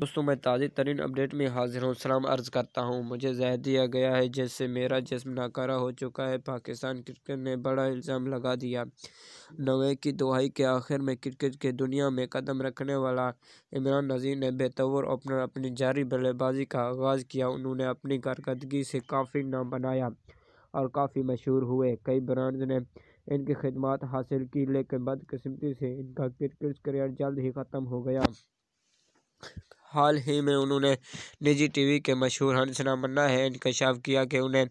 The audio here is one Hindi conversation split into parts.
दोस्तों मैं ताज़ी तरीन अपडेट में हाजिर हूँ सलाम अर्ज़ करता हूँ मुझे जह दिया गया है जैसे मेरा जिसम नाकारा हो चुका है पाकिस्तान क्रिकेट ने बड़ा इल्ज़ाम लगा दिया नवे की दुहाई के आखिर में क्रिकेट के दुनिया में कदम रखने वाला इमरान नज़ीर ने बेतवर ओपनर अपनी जारी बल्लेबाजी का आगाज़ किया उन्होंने अपनी कारकर्दगी से काफ़ी नाम बनाया और काफ़ी मशहूर हुए कई ब्रांड ने इनकी खदमात हासिल की लेकिन बदकस्मती से इनका क्रिकेट करियर जल्द ही ख़त्म हो गया हाल ही में उन्होंने निजी टीवी के मशहूर हंसना मन्ना है इंकशाफ किया कि उन्हें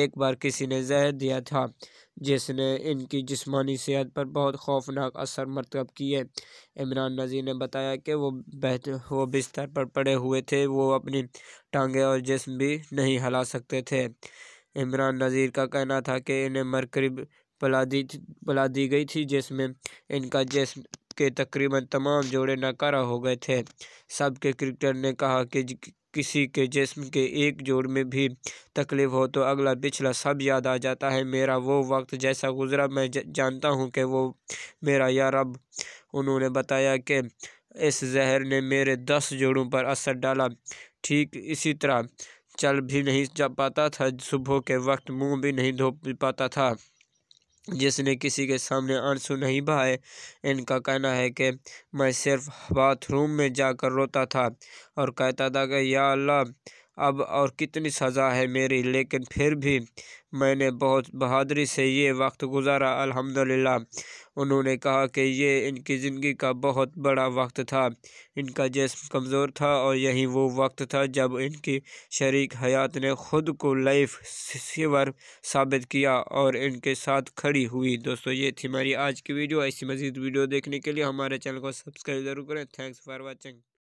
एक बार किसी ने जहर दिया था जिसने इनकी जिस्मानी सेहत पर बहुत खौफनाक असर मरतब किए इमरान नज़ीर ने बताया कि वो बेहतर वो बिस्तर पर पड़े हुए थे वो अपनी टांगें और जिस्म भी नहीं हिला सकते थे इमरान नज़ीर का कहना था कि इन्हें मरकरी पला दी पला दी गई थी जिसमें इनका जिसम के तकरीबन तमाम जोड़े नाकारा हो गए थे सब के क्रिकेटर ने कहा कि किसी के जिसम के एक जोड़ में भी तकलीफ़ हो तो अगला पिछला सब याद आ जाता है मेरा वो वक्त जैसा गुज़रा मैं जानता हूँ कि वो मेरा यार अब उन्होंने बताया कि इस जहर ने मेरे दस जोड़ों पर असर डाला ठीक इसी तरह चल भी नहीं जा पाता था सुबह के वक्त मुंह भी नहीं धो पाता था जिसने किसी के सामने आंसू नहीं बहाए इनका कहना है कि मैं सिर्फ बाथरूम में जाकर रोता था और कहता था कि या अल्लाह अब और कितनी सज़ा है मेरी लेकिन फिर भी मैंने बहुत बहादुरी से ये वक्त गुजारा अल्हम्दुलिल्लाह उन्होंने कहा कि ये इनकी ज़िंदगी का बहुत बड़ा वक्त था इनका जिसम कमज़ोर था और यही वो वक्त था जब इनकी शरीक हयात ने ख़ुद को लाइफ सेवर साबित किया और इनके साथ खड़ी हुई दोस्तों ये थी हमारी आज की वीडियो ऐसी मज़ीद वीडियो देखने के लिए हमारे चैनल को सब्सक्राइब ज़रूर करें थैंक्स फॉर वॉचिंग